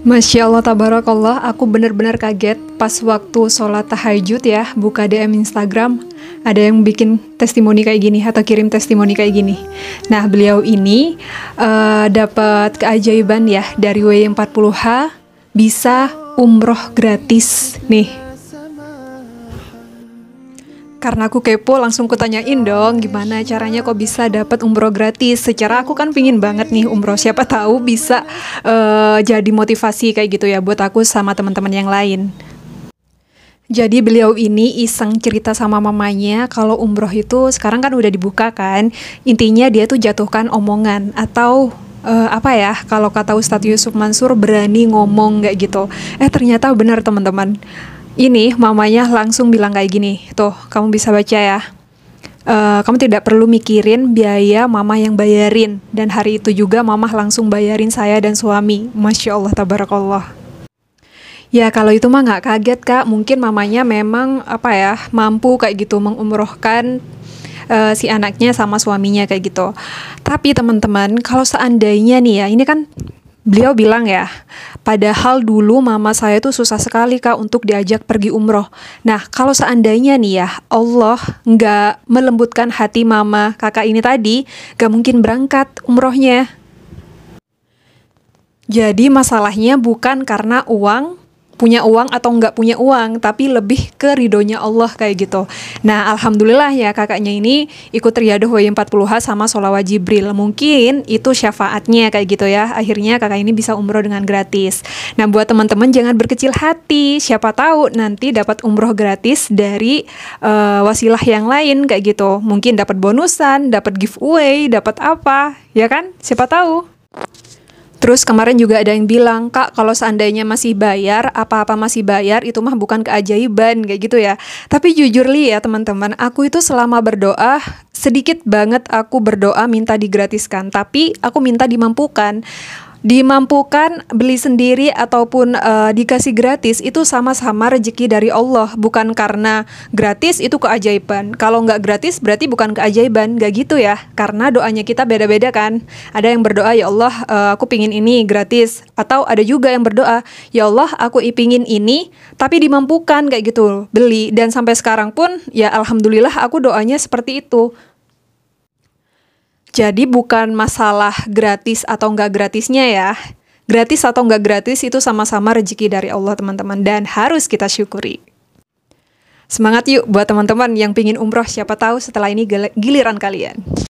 Masya Allah tabarakallah, aku benar-benar kaget pas waktu sholat tahajud ya, buka DM Instagram, ada yang bikin testimoni kayak gini atau kirim testimoni kayak gini. Nah, beliau ini uh, dapat keajaiban ya dari W40H bisa umroh gratis nih karena aku kepo langsung kutanyain dong gimana caranya kok bisa dapat umroh gratis. Secara aku kan pingin banget nih umroh siapa tahu bisa uh, jadi motivasi kayak gitu ya buat aku sama teman-teman yang lain. Jadi beliau ini iseng cerita sama mamanya kalau umroh itu sekarang kan udah dibuka kan. Intinya dia tuh jatuhkan omongan atau uh, apa ya kalau kata Ustadz Yusuf Mansur berani ngomong nggak gitu. Eh ternyata benar teman-teman ini mamanya langsung bilang kayak gini, tuh kamu bisa baca ya. Uh, kamu tidak perlu mikirin biaya mama yang bayarin dan hari itu juga mama langsung bayarin saya dan suami masya allah tabarakallah ya kalau itu mah nggak kaget kak mungkin mamanya memang apa ya mampu kayak gitu mengumrohkan uh, si anaknya sama suaminya kayak gitu tapi teman-teman kalau seandainya nih ya ini kan Beliau bilang ya, padahal dulu mama saya tuh susah sekali kak untuk diajak pergi umroh. Nah kalau seandainya nih ya Allah nggak melembutkan hati mama kakak ini tadi, gak mungkin berangkat umrohnya. Jadi masalahnya bukan karena uang, punya uang atau nggak punya uang tapi lebih ke ridhonya Allah kayak gitu nah alhamdulillah ya kakaknya ini ikut riadah wayi 40H sama solawat Jibril mungkin itu syafaatnya kayak gitu ya akhirnya kakak ini bisa umroh dengan gratis nah buat teman-teman jangan berkecil hati siapa tahu nanti dapat umroh gratis dari uh, wasilah yang lain kayak gitu mungkin dapat bonusan dapat giveaway dapat apa ya kan siapa tahu Terus kemarin juga ada yang bilang, Kak, kalau seandainya masih bayar, apa-apa masih bayar, itu mah bukan keajaiban, kayak gitu ya. Tapi jujur li ya teman-teman, aku itu selama berdoa, sedikit banget aku berdoa minta digratiskan, tapi aku minta dimampukan dimampukan beli sendiri ataupun uh, dikasih gratis itu sama-sama rezeki dari Allah bukan karena gratis itu keajaiban kalau nggak gratis berarti bukan keajaiban nggak gitu ya karena doanya kita beda-beda kan ada yang berdoa ya Allah uh, aku pingin ini gratis atau ada juga yang berdoa ya Allah aku pingin ini tapi dimampukan kayak gitu beli dan sampai sekarang pun ya alhamdulillah aku doanya seperti itu jadi bukan masalah gratis atau nggak gratisnya ya. Gratis atau nggak gratis itu sama-sama rezeki dari Allah teman-teman dan harus kita syukuri. Semangat yuk buat teman-teman yang pingin umroh siapa tahu setelah ini giliran kalian.